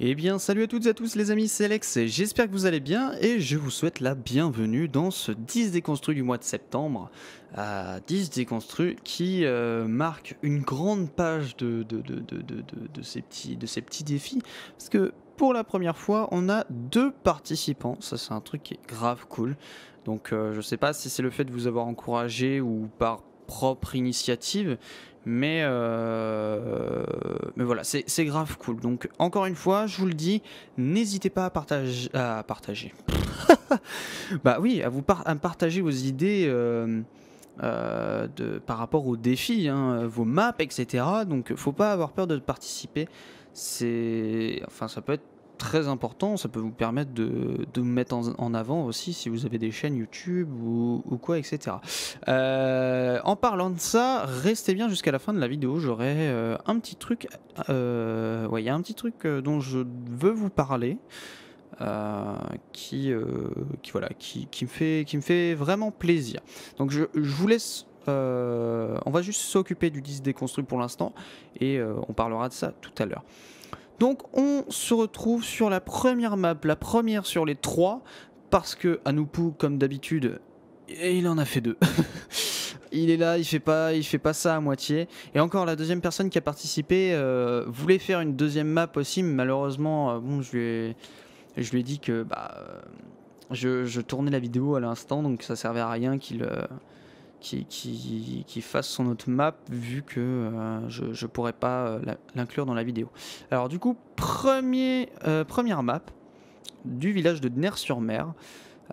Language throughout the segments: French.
Eh bien salut à toutes et à tous les amis, c'est Alex, j'espère que vous allez bien et je vous souhaite la bienvenue dans ce 10 déconstruit du mois de septembre. 10 euh, déconstruit qui euh, marque une grande page de, ces petits, de ces petits défis. Parce que pour la première fois, on a deux participants, ça c'est un truc qui est grave cool. Donc je euh, je sais pas si c'est le fait de vous avoir encouragé ou par propre initiative, mais, euh, mais voilà, c'est grave cool. Donc encore une fois, je vous le dis, n'hésitez pas à, à partager. bah oui, à vous partager vos idées euh, euh, de, par rapport aux défis, hein, vos maps, etc. Donc faut pas avoir peur de participer. C'est, enfin, ça peut être très important. Ça peut vous permettre de, mettre en, avant aussi si vous avez des chaînes YouTube ou, quoi, etc. Euh, en parlant de ça, restez bien jusqu'à la fin de la vidéo. J'aurai euh, un petit truc. Euh, ouais, il y a un petit truc dont je veux vous parler. qui, qui, voilà, qui, me fait, qui me fait vraiment plaisir. Donc je, vous laisse. on va juste s'occuper du disque déconstruit pour l'instant et on parlera de ça tout à l'heure. Donc on se retrouve sur la première map, la première sur les trois, parce que Anupu, comme d'habitude, il en a fait deux. il est là, il fait pas, il fait pas ça à moitié. Et encore, la deuxième personne qui a participé euh, voulait faire une deuxième map aussi, mais malheureusement, euh, bon, je lui ai, je lui ai dit que bah, euh, je, tournais la vidéo à l'instant, donc ça servait à rien qu'il qui, fasse son autre map vu que euh, je pourrais pas euh, l'inclure dans la vidéo. Alors du coup, premier, euh, première map du village de Dner-sur-Mer.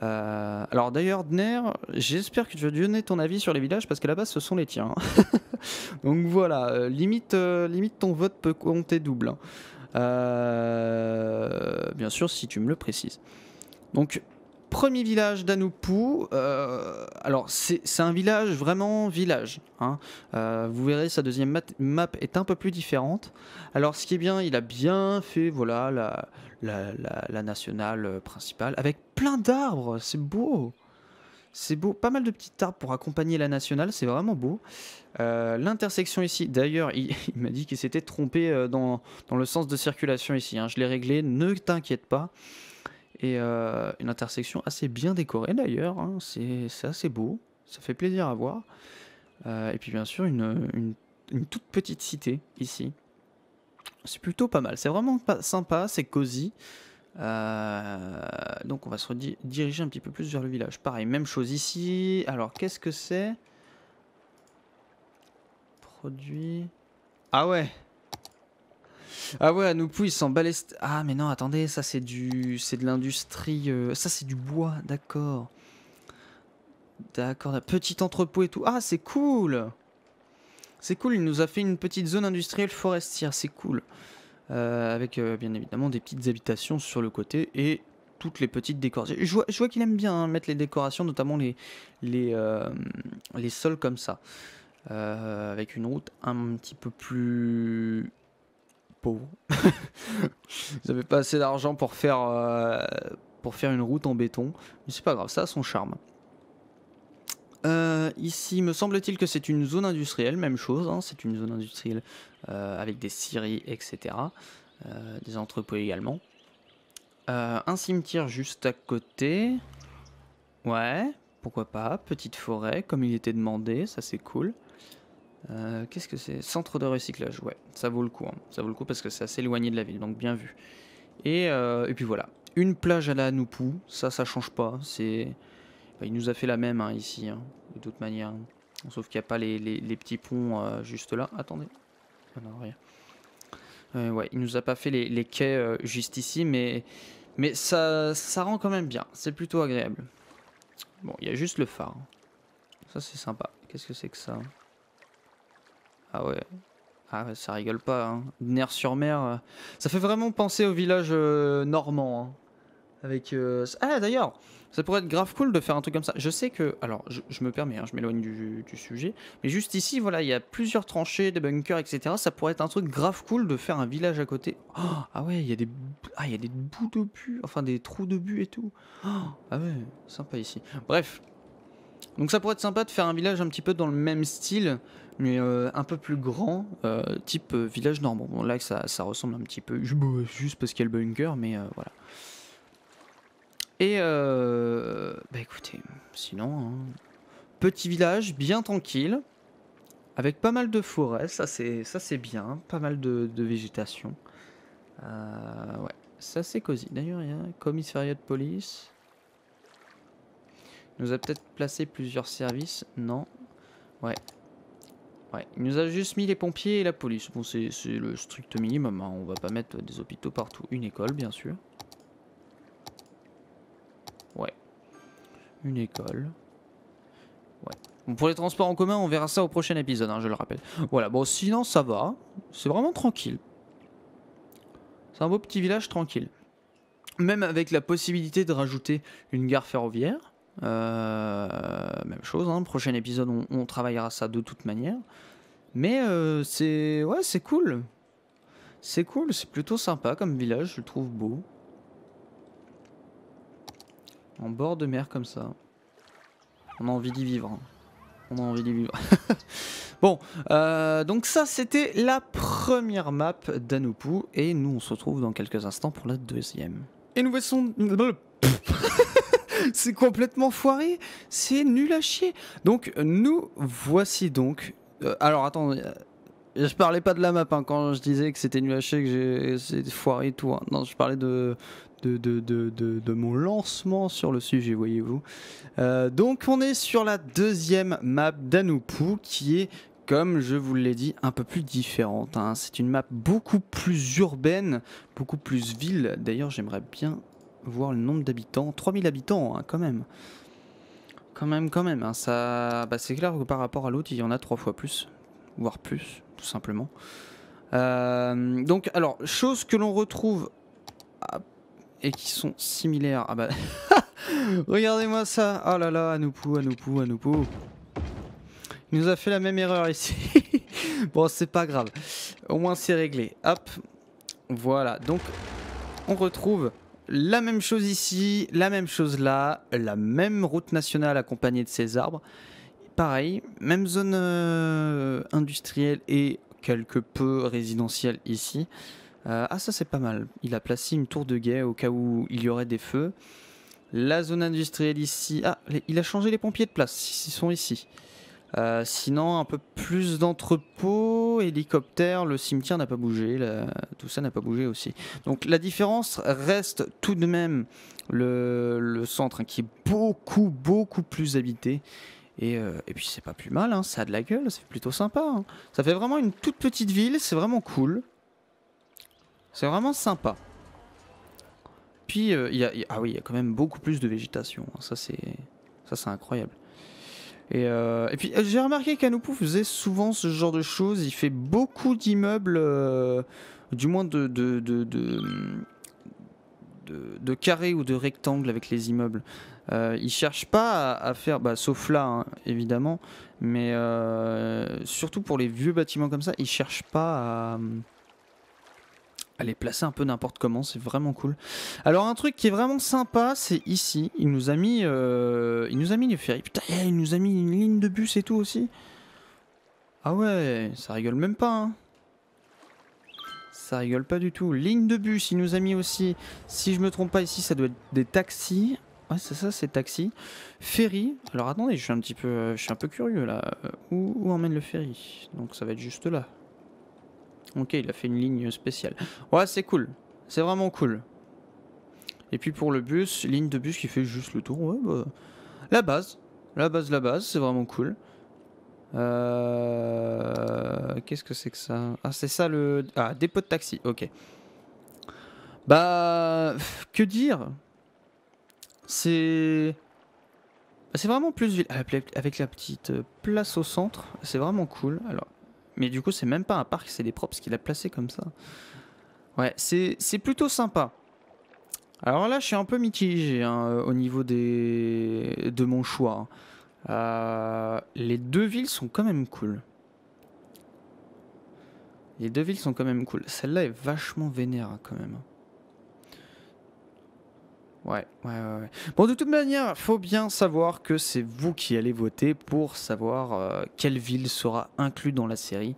alors d'ailleurs Dner, j'espère que tu vas donner ton avis sur les villages parce qu'à la base ce sont les tiens. Donc voilà, limite, limite ton vote peut compter double. Hein. bien sûr si tu me le précises. Donc premier village d'Anupu. Euh, alors, c'est un village vraiment village. Hein. Euh, vous verrez, sa deuxième map, est un peu plus différente. Alors, ce qui est bien, il a bien fait voilà, la, nationale principale avec plein d'arbres. C'est beau! C'est beau, pas mal de petits arbres pour accompagner la nationale, c'est vraiment beau. Euh, l'intersection ici, d'ailleurs, il, m'a dit qu'il s'était trompé dans, le sens de circulation ici. Hein. Je l'ai réglé, ne t'inquiète pas. Et euh, une intersection assez bien décorée d'ailleurs, hein. c'est assez beau, ça fait plaisir à voir. Euh, et puis bien sûr une, toute petite cité ici. C'est plutôt pas mal, c'est vraiment pas sympa, c'est cosy. Euh, donc on va se diriger un petit peu plus vers le village. Pareil, même chose ici. Alors qu'est-ce que c'est Produit. Ah ouais ah ouais, nous il s'en baleste. Ah, mais non, attendez, ça c'est du. C'est de l'industrie. Euh, ça c'est du bois, d'accord. D'accord, un petit entrepôt et tout. Ah, c'est cool C'est cool, il nous a fait une petite zone industrielle forestière, c'est cool. Euh, avec euh, bien évidemment des petites habitations sur le côté et toutes les petites décorations. Je vois, qu'il aime bien hein, mettre les décorations, notamment les, les, les sols comme ça. avec une route un petit peu plus vous ils pas assez d'argent pour faire, euh, pour faire une route en béton. Mais c'est pas grave, ça a son charme. Euh, ici, me semble-t-il que c'est une zone industrielle, même chose, hein. c'est une zone industrielle euh, avec des scieries, etc. des entrepôts également. un cimetière juste à côté. Ouais, pourquoi pas, petite forêt, comme il était demandé, ça c'est cool. Euh, qu'est-ce que c'est Centre de recyclage, ouais, ça vaut le coup. Hein. Ça vaut le coup parce que c'est assez éloigné de la ville, donc bien vu. Et, euh, et puis voilà. Une plage à la Anoupou, ça, ça change pas. C'est, bah, Il nous a fait la même hein, ici, hein, de toute manière. Sauf qu'il n'y a pas les, les, petits ponts euh, juste là. Attendez. Ah non, rien. ouais, il nous a pas fait les, les quais juste ici, mais, mais ça, ça rend quand même bien. C'est plutôt agréable. Bon, il y a juste le phare. Ça, c'est sympa. Qu'est-ce que c'est que ça ah ouais. Ah ça rigole pas. Hein. Nerf sur mer. Euh, ça fait vraiment penser au village euh, normand. Hein. Avec. Euh, ah d'ailleurs, ça pourrait être grave cool de faire un truc comme ça. Je sais que. Alors, je, me permets, hein, je m'éloigne du, sujet. Mais juste ici, voilà, il y a plusieurs tranchées, des bunkers, etc. Ça pourrait être un truc grave cool de faire un village à côté. Oh, ah ouais, il y a des. Ah, des bouts de but. Enfin, des trous de but et tout. Oh, ah ouais, sympa ici. Bref, donc ça pourrait être sympa de faire un village un petit peu dans le même style, mais euh, un peu plus grand, euh, type euh, village normand. Bon là ça, ça, ressemble un petit peu, juste parce qu'il y a le bunker, mais voilà. Et bah écoutez, sinon, hein, petit village bien tranquille, avec pas mal de forêts, ça c'est ça c'est bien, pas mal de, de végétation. ouais, ça c'est cosy. D'ailleurs il y a un commissariat de police. Il nous a peut-être placé plusieurs services. Non. Ouais. Ouais. Il nous a juste mis les pompiers et la police. Bon, c'est le strict minimum. Hein. On va pas mettre des hôpitaux partout. Une école, bien sûr. Ouais. Une école. Ouais. pour les transports en commun, on verra ça au prochain épisode, hein, je le rappelle. Voilà, bon, sinon, ça va. C'est vraiment tranquille. C'est un beau petit village tranquille. Même avec la possibilité de rajouter une gare ferroviaire. Euh, même chose, hein, prochain épisode, on, travaillera ça de toute manière. Mais euh, c'est ouais, c'est cool. C'est cool, c'est plutôt sympa comme village, je le trouve beau. En bord de mer comme ça. On a envie d'y vivre. Hein. On a envie d'y vivre. bon, euh, donc ça c'était la première map d'Anupu. Et nous on se retrouve dans quelques instants pour la deuxième. Et nous voici... c'est complètement foiré, c'est nul à chier. Donc nous voici donc. Euh, alors attends, euh, je parlais pas de la map hein, quand je disais que c'était nul à chier, que c'est foiré tout. Hein. Non, je parlais de de, mon lancement sur le sujet, voyez-vous. Euh, donc on est sur la deuxième map d'Anupu qui est comme je vous l'ai dit, un peu plus différente. Hein. C'est une map beaucoup plus urbaine, beaucoup plus ville. D'ailleurs, j'aimerais bien voir le nombre d'habitants. 3000 habitants, hein, quand même. Quand même, quand même. Hein, ça... Bah, c'est clair que par rapport à l'autre, il y en a trois fois plus, voire plus, tout simplement. Euh, donc, alors, chose que l'on retrouve et qui sont similaires. Ah bah. Regardez-moi ça. Oh là là, Anoupou, Anoupou, Anoupou. Il nous a fait la même erreur ici. bon, c'est pas grave. Au moins, c'est réglé. Hop. Voilà. Donc, on retrouve la même chose ici, la même chose là, la même route nationale accompagnée de ces arbres. Pareil, même zone euh, industrielle et quelque peu résidentielle ici. Euh, ah ça c'est pas mal, il a placé une tour de guet au cas où il y aurait des feux. La zone industrielle ici, ah il a changé les pompiers de place, ils sont ici. Euh, sinon, un peu plus d'entrepôts, hélicoptères, le cimetière n'a pas bougé, tout ça n'a pas bougé aussi. Donc la différence reste tout de même le, centre hein, qui est beaucoup, beaucoup plus habité. Et, euh, puis c'est pas plus mal, hein, ça a de la gueule, c'est plutôt sympa. Hein. Ça fait vraiment une toute petite ville, c'est vraiment cool. C'est vraiment sympa. Puis, euh, ah oui, il y a quand même beaucoup plus de végétation. Ça, c'est incroyable. Euh, et, puis euh, j'ai remarqué qu'Anoupou faisait souvent ce genre de choses. Il fait beaucoup d'immeubles, euh, du moins de de, carrés ou de rectangles avec les immeubles. il cherche pas à, faire, bah, sauf là hein, évidemment, mais surtout pour les vieux bâtiments comme ça, il cherche pas à Allez placer un peu n'importe comment, c'est vraiment cool. Alors un truc qui est vraiment sympa, c'est ici, il nous a mis euh, il nous a mis le ferry. Putain, il nous a mis une ligne de bus et tout aussi. Ah ouais, ça rigole même pas. Hein. Ça rigole pas du tout. Ligne de bus, il nous a mis aussi. Si je me trompe pas ici, ça doit être des taxis. Ouais, c'est ça, c'est taxi. Ferry. Alors attendez, je suis un petit peu, je suis un peu curieux là. Euh, où, où emmène le ferry Donc ça va être juste là. Ok, il a fait une ligne spéciale. Ouais, c'est cool. C'est vraiment cool. Et puis pour le bus, ligne de bus qui fait juste le tour. Bah, la base. La base, la base, c'est vraiment cool. Euh, qu'est-ce que c'est que ça Ah, c'est ça le... Ah, dépôt de taxi, ok. Bah... Que dire C'est... C'est vraiment plus... Avec la petite euh, place au centre, c'est vraiment cool. Alors, mais du coup, c'est même pas un parc, c'est des props qu'il a placé comme ça. Ouais, c'est plutôt sympa. Alors là, je suis un peu mitigé hein, euh, au niveau des, de mon choix. Hein. Euh, les deux villes sont quand même cool. Les deux villes sont quand même cool. Celle-là est vachement vénère hein, quand même. Ouais, ouais, ouais, Bon, de toute manière, faut bien savoir que c'est vous qui allez voter pour savoir euh, quelle ville sera inclue dans la série.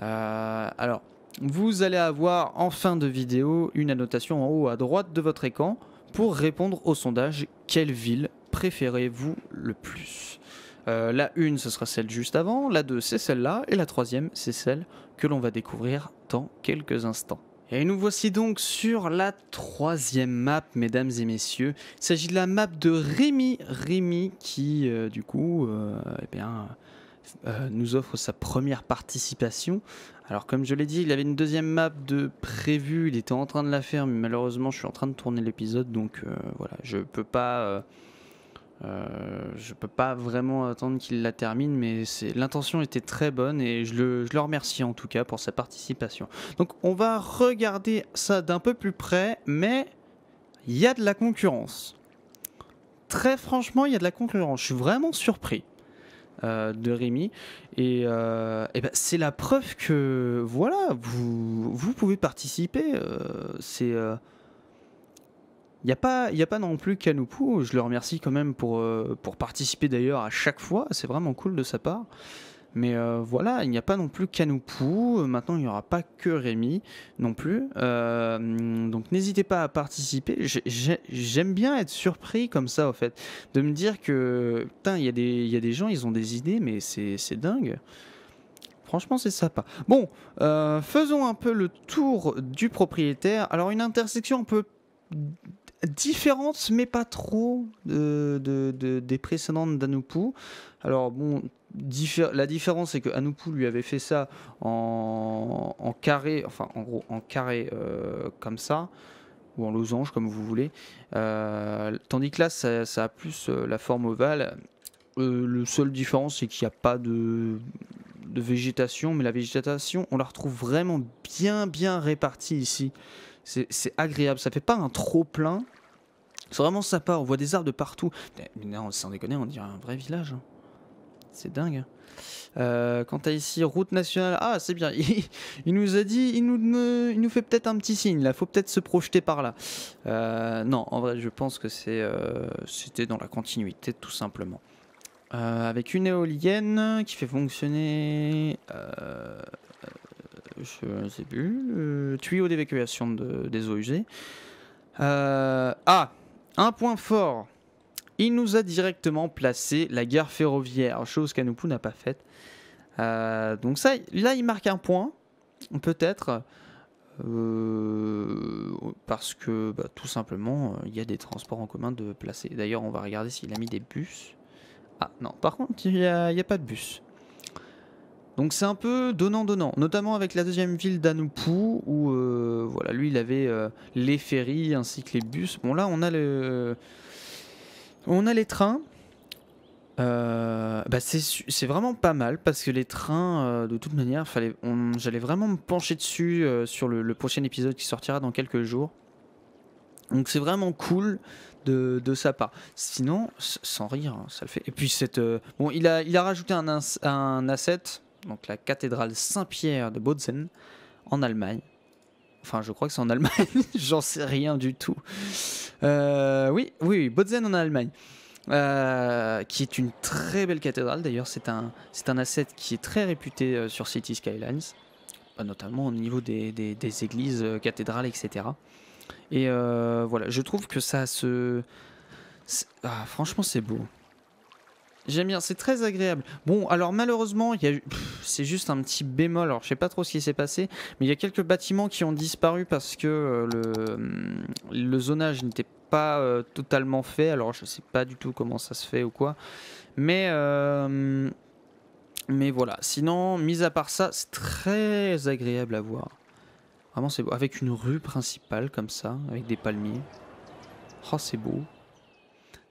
Euh, alors, vous allez avoir en fin de vidéo une annotation en haut à droite de votre écran pour répondre au sondage quelle ville préférez-vous le plus euh, La une, ce sera celle juste avant, la deux, c'est celle-là, et la troisième, c'est celle que l'on va découvrir dans quelques instants. Et nous voici donc sur la troisième map, mesdames et messieurs. Il s'agit de la map de Rémi. Rémi qui, euh, du coup, euh, eh bien, euh, nous offre sa première participation. Alors, comme je l'ai dit, il avait une deuxième map de prévu. Il était en train de la faire, mais malheureusement, je suis en train de tourner l'épisode. Donc, voilà, je peux pas euh, je peux pas vraiment attendre qu'il la termine, mais l'intention était très bonne et je le, remercie en tout cas pour sa participation. Donc on va regarder ça d'un peu plus près, mais il y a de la concurrence. Très franchement, il y a de la concurrence. Je suis vraiment surpris euh, de Rémi. Et, euh, ben, c'est la preuve que voilà, vous, vous pouvez participer. c'est il n'y a, pas, non plus Canopou, je le remercie quand même pour, euh, pour participer d'ailleurs à chaque fois, c'est vraiment cool de sa part. Mais euh, voilà, il n'y a pas non plus Pou. Euh, maintenant il n'y aura pas que Rémi non plus. donc n'hésitez pas à participer. J'aime bien être surpris comme ça, au fait, de me dire que, putain, il y, a des, gens, ils ont des idées, mais c'est dingue. Franchement, c'est sympa. Bon, faisons un peu le tour du propriétaire. Alors, une intersection un peu différente, mais pas trop de, des précédentes d'Anupu. Alors, bon, la différence, c'est que Anupu lui avait fait ça en, carré, enfin, en gros, en carré euh, comme ça, ou en losange, comme vous voulez. Euh, tandis que là, ça, a plus euh, la forme ovale. le seul différence, c'est qu'il n'y a pas de de végétation, mais la végétation, on la retrouve vraiment bien bien répartie ici. C'est agréable, ça fait pas un trop plein, c'est vraiment sympa, on voit des arbres de partout. Mais non, sans déconner, on dirait un vrai village. Hein. C'est dingue. Euh, quant à ici, route nationale. Ah, c'est bien. Il, nous a dit, il nous, il nous fait peut-être un petit signe là. Faut peut-être se projeter par là. Euh, non, en vrai, je pense que c'est, euh, c'était dans la continuité tout simplement. avec une éolienne qui fait fonctionner. je ne sais plus. tuyau d'évacuation de, des eaux usées. ah! Un point fort, il nous a directement placé la gare ferroviaire, chose qu'Anupu n'a pas faite. Euh, donc ça, là, il marque un point, peut-être, euh, parce que bah, tout simplement, euh, il y a des transports en commun de placer. D'ailleurs, on va regarder s'il a mis des bus. Ah non, par contre, il n'y a, pas de bus. Donc c'est un peu donnant-donnant, notamment avec la deuxième ville d'Anupu, où euh, voilà, lui il avait euh, les ferries ainsi que les bus. Bon là on a, le... on a les trains. Euh, bah, c'est vraiment pas mal parce que les trains, de toute manière, j'allais vraiment me pencher dessus sur le, prochain épisode qui sortira dans quelques jours. Donc c'est vraiment cool de, sa part. Sinon, sans rire, hein, ça le fait. Et puis cette, bon, il a, il a rajouté un, un asset donc la cathédrale Saint-Pierre de Bozen, en Allemagne. Enfin, je crois que c'est en Allemagne, j'en sais rien du tout. Euh, oui, oui, Bozen en Allemagne. Euh, qui est une très belle cathédrale. D'ailleurs, c'est un, c'est un asset qui est très réputé euh, sur City Skylines, notamment au niveau des, églises, cathédrales, etc. Et voilà, je trouve que ça se. Ah, franchement, c'est beau. J'aime bien, c'est très agréable. Bon, alors malheureusement, c'est juste un petit bémol. Alors, je sais pas trop ce qui s'est passé, mais il y a quelques bâtiments qui ont disparu parce que euh, le, hum, le, zonage n'était pas euh, totalement fait. Alors, je sais pas du tout comment ça se fait ou quoi. Mais euh, mais voilà. Sinon, mis à part ça, c'est très agréable à voir. Vraiment, c'est beau. Avec une rue principale comme ça, avec des palmiers. Oh, c'est beau.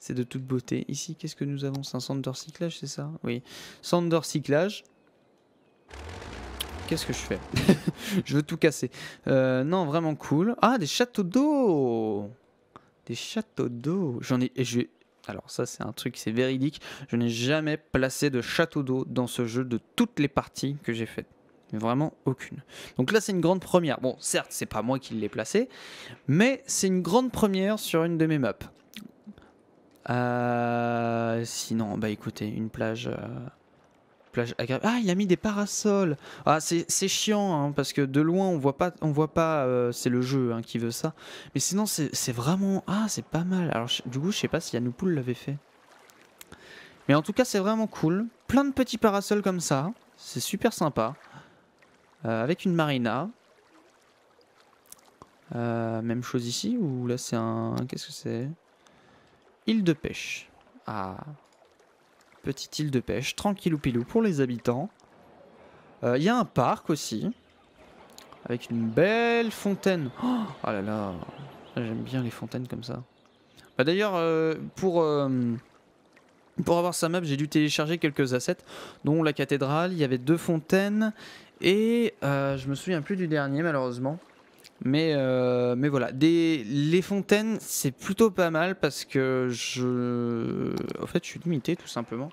C'est de toute beauté. Ici, qu'est-ce que nous avons C'est un centre de recyclage, c'est ça Oui. Centre de recyclage. Qu'est-ce que je fais Je veux tout casser. Euh, non, vraiment cool. Ah, des châteaux d'eau Des châteaux d'eau. J'en ai... Alors ça c'est un truc, c'est véridique. Je n'ai jamais placé de château d'eau dans ce jeu de toutes les parties que j'ai faites. vraiment aucune. Donc là c'est une grande première. Bon certes c'est pas moi qui l'ai placé, mais c'est une grande première sur une de mes maps. Euh, sinon, bah écoutez, une plage... Euh, plage agréable. Ah, il a mis des parasols. Ah, c'est chiant hein, parce que de loin on voit pas, on voit pas. Euh, c'est le jeu hein, qui veut ça. Mais sinon c'est vraiment ah c'est pas mal. Alors du coup je sais pas si Yanoupoul l'avait fait. Mais en tout cas c'est vraiment cool. Plein de petits parasols comme ça, c'est super sympa. Euh, avec une marina, euh, même chose ici ou là c'est un... Qu'est-ce que c'est île de pêche. Ah, petite île de pêche, tranquille ou pilou pour les habitants. Il euh, y a un parc aussi, avec une belle fontaine. Oh, ah là là, j'aime bien les fontaines comme ça. Bah, d'ailleurs, euh, pour, euh, pour avoir sa map, j'ai dû télécharger quelques assets, dont la cathédrale, il y avait deux fontaines, et je me souviens plus du dernier malheureusement. Mais, euh, mais voilà. les fontaines, c'est plutôt pas mal parce que je. En fait, je suis limité tout simplement.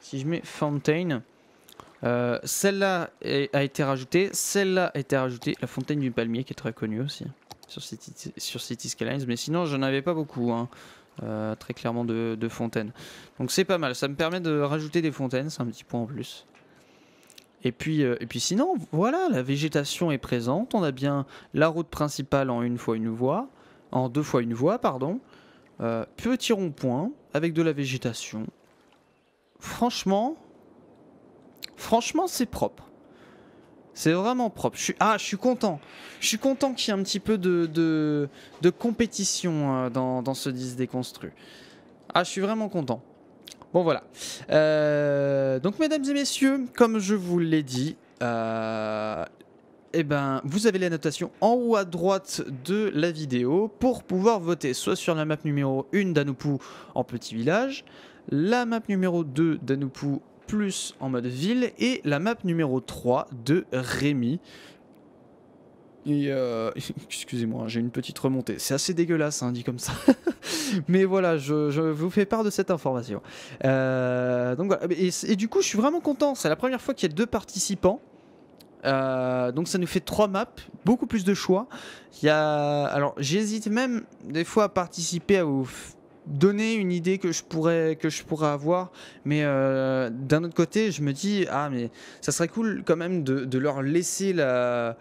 Si je mets fontaine, euh, celle-là a été rajoutée. Celle-là a été rajoutée. La fontaine du palmier qui est très connue aussi sur City, sur City Skylines. Mais sinon, j'en avais pas beaucoup. Hein. Euh, très clairement de, de fontaines. Donc c'est pas mal, ça me permet de rajouter des fontaines, c'est un petit point en plus. Et puis, euh, et puis sinon, voilà, la végétation est présente. On a bien la route principale en une fois une voie, en deux fois une voie, pardon. Euh, petit rond-point avec de la végétation. Franchement, franchement, c'est propre. C'est vraiment propre. ah, je suis content. Je suis content qu'il y ait un petit peu de, de, compétition euh, dans, dans ce 10 déconstruit. Ah, je suis vraiment content. Bon voilà. Euh, donc mesdames et messieurs, comme je vous l'ai dit, euh, eh ben, vous avez les annotations en haut à droite de la vidéo pour pouvoir voter soit sur la map numéro 1 d'Anupu en petit village, la map numéro 2 d'Anupu plus en mode ville et la map numéro 3 de Rémi euh, excusez-moi, hein, j'ai une petite remontée. C'est assez dégueulasse, hein, dit comme ça. Mais voilà, je, vous fais part de cette information. Euh, donc et, du coup, je suis vraiment content. C'est la première fois qu'il y a deux participants. Euh, donc ça nous fait trois maps, beaucoup plus de choix. Il y alors j'hésite même des fois à participer à vous donner une idée que je pourrais que je pourrais avoir mais d'un autre côté je me dis ah mais ça serait cool quand même de leur laisser la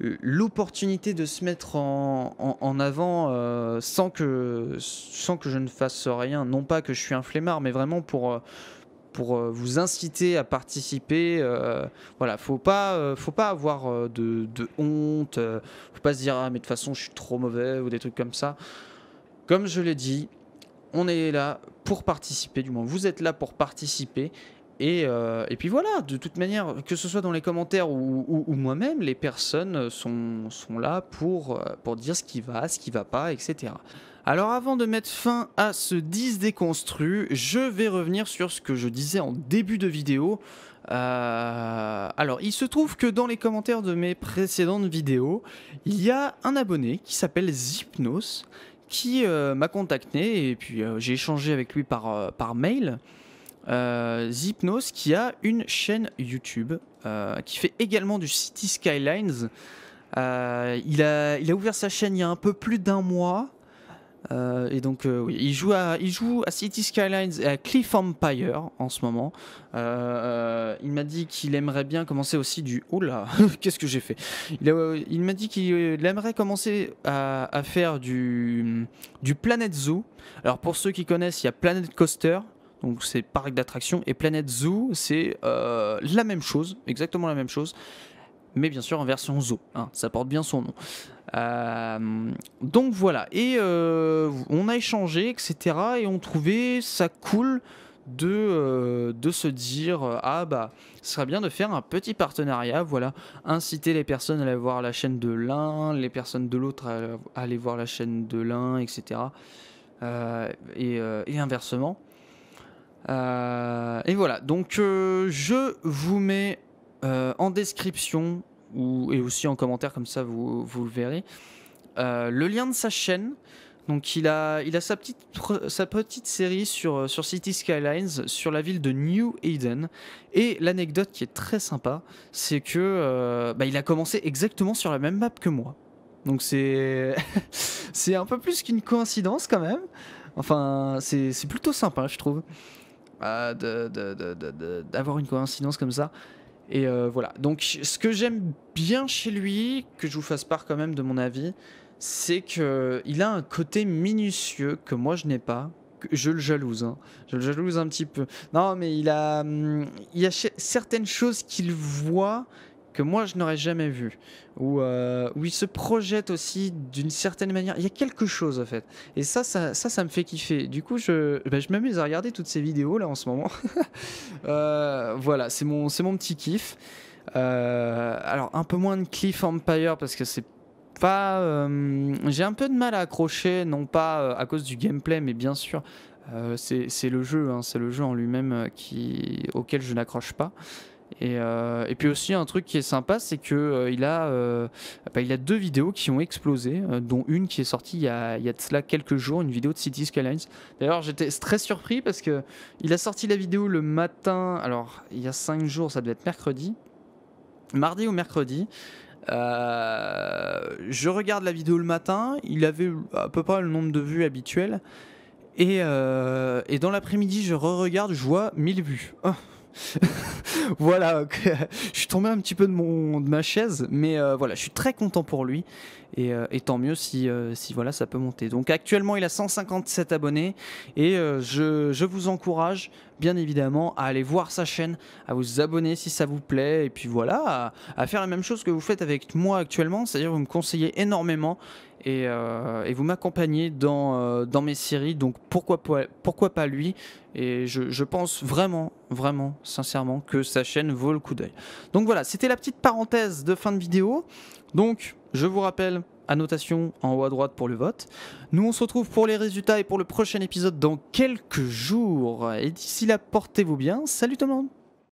l'opportunité de se mettre en, en, avant euh, sans, que, sans que je ne fasse rien. Non pas que je suis un flemmard, mais vraiment pour, euh, pour euh, vous inciter à participer. voilà, faut pas, faut pas avoir de, de honte, faut pas se dire ah mais de toute façon je suis trop mauvais ou des trucs comme ça. Comme je l'ai dit, on est là pour participer, du moins vous êtes là pour participer euh, et, puis voilà, de toute manière, que ce soit dans les commentaires ou, moi-même, les personnes sont, là euh, pour, dire ce qui va, ce qui va pas, etc. Alors avant de mettre fin à ce 10 déconstruit, je vais revenir sur ce que je disais en début de vidéo. Euh, alors, il se trouve que dans les commentaires de mes précédentes vidéos, il y a un abonné qui s'appelle Zipnos qui m'a contacté et puis j'ai échangé avec lui par, par mail. Euh, Zipnos qui a une chaîne YouTube euh, qui fait également du City Skylines. Euh, il, a, ouvert sa chaîne il y a un peu plus d'un mois. et donc il joue, à, City Skylines et à Cliff Empire en ce moment. il m'a dit qu'il aimerait bien commencer aussi du... Oula, qu'est-ce que j'ai fait Il, m'a dit qu'il aimerait commencer à, faire du, du Planet Zoo. Alors pour ceux qui connaissent, il y a Planet Coaster donc c'est parc d'attractions, et Planète Zoo, c'est euh, la même chose, exactement la même chose, mais bien sûr en version zoo, hein, ça porte bien son nom. Euh, donc voilà, et euh, on a échangé, etc., et on trouvait ça cool de, de se dire, ah bah, ce serait bien de faire un petit partenariat, voilà, inciter les personnes à aller voir la chaîne de l'un, les personnes de l'autre à aller voir la chaîne de l'un, etc., et, et inversement. Euh, et voilà, donc euh, je vous mets euh, en description ou, et aussi en commentaire, comme ça vous, vous le verrez, le lien de sa chaîne. Donc il a, il a sa, petite, sa petite série sur, sur City Skylines, sur la ville de New Eden. Et l'anecdote qui est très sympa, c'est que bah, il a commencé exactement sur la même map que moi. Donc c'est un peu plus qu'une coïncidence quand même. Enfin, c'est plutôt sympa, je trouve. Ah, d'avoir une coïncidence comme ça. Et euh, voilà. Donc, ce que j'aime bien chez lui, que je vous fasse part quand même de mon avis, c'est qu'il a un côté minutieux que moi je n'ai pas. je le jalouse, hein. je le jalouse un petit peu. Non, mais il a, hum, il y a certaines choses qu'il voit que moi je n'aurais jamais vu, euh, où, euh, il se projette aussi d'une certaine manière. Il y a quelque chose en fait. Et ça, ça, ça, me fait kiffer. Du coup, je, ben, je m'amuse à regarder toutes ces vidéos là en ce moment. Euh, voilà, c'est mon, mon petit kiff. Euh, alors, un peu moins de Cliff Empire parce que c'est pas. J'ai un peu de mal à accrocher, non pas à cause du gameplay, mais bien sûr. c'est le jeu, hein, c'est le jeu en lui-même qui auquel je n'accroche pas. Euh, et, puis aussi un truc qui est sympa, c'est que euh, il a, euh, bah, il a deux vidéos qui ont explosé, dont une qui est sortie il y, a, de cela quelques jours, une vidéo de City Skylines. D'ailleurs, j'étais très surpris parce que il a sorti la vidéo le matin. Alors, il y a cinq jours, ça devait être mercredi, mardi ou mercredi. je regarde la vidéo le matin. Il avait à peu près le nombre de vues habituel. Et, et dans l'après-midi, je re-regarde, je vois 1000 vues. Oh. voilà, je suis tombé un petit peu de, mon, de ma chaise, mais euh, voilà, je suis très content pour lui. Et, euh, tant mieux euh, si, voilà, ça peut monter. Donc actuellement, il a 157 abonnés et je, je vous encourage bien évidemment à aller voir sa chaîne, à vous abonner si ça vous plaît, et puis voilà, à, faire la même chose que vous faites avec moi actuellement, c'est-à-dire vous me conseillez énormément et, euh, vous m'accompagnez euh, dans, mes séries, donc pourquoi, pas lui Et je, je pense vraiment, vraiment, sincèrement que sa chaîne vaut le coup d'œil. Donc voilà, c'était la petite parenthèse de fin de vidéo. Donc, je vous rappelle annotation en haut à droite pour le vote. Nous, on se retrouve pour les résultats et pour le prochain épisode dans quelques jours. Et d'ici là, portez-vous bien. Salut tout le monde